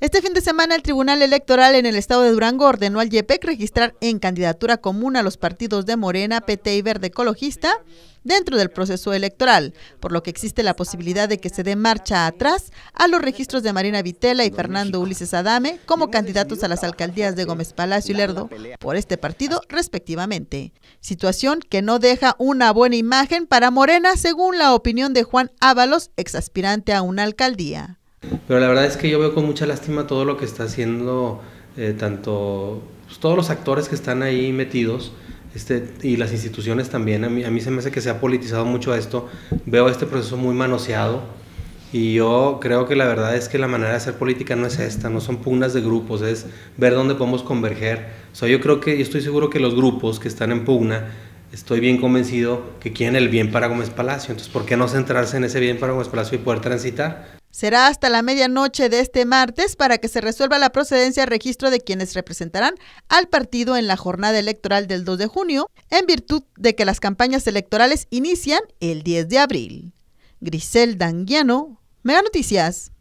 Este fin de semana el Tribunal Electoral en el estado de Durango ordenó al YPEC e registrar en candidatura común a los partidos de Morena, PT y Verde Ecologista dentro del proceso electoral, por lo que existe la posibilidad de que se dé marcha atrás a los registros de Marina Vitela y Fernando Ulises Adame como candidatos a las alcaldías de Gómez Palacio y Lerdo por este partido respectivamente. Situación que no deja una buena imagen para Morena según la opinión de Juan Ábalos, exaspirante a una alcaldía pero la verdad es que yo veo con mucha lástima todo lo que está haciendo eh, tanto pues, todos los actores que están ahí metidos. Este, y las instituciones también, a mí, a mí se me hace que se ha politizado mucho esto, veo este proceso muy manoseado, y yo creo que la verdad es que la manera de hacer política no es esta, no son pugnas de grupos, es ver dónde podemos converger. O yo creo que, yo estoy seguro que los grupos que están en pugna, estoy bien convencido que quieren el bien para Gómez Palacio. Entonces, ¿por qué no centrarse en ese bien para Gómez Palacio y poder transitar? Será hasta la medianoche de este martes para que se resuelva la procedencia registro de quienes representarán al partido en la jornada electoral del 2 de junio, en virtud de que las campañas electorales inician el 10 de abril. Grisel Danguiano, Mega Noticias.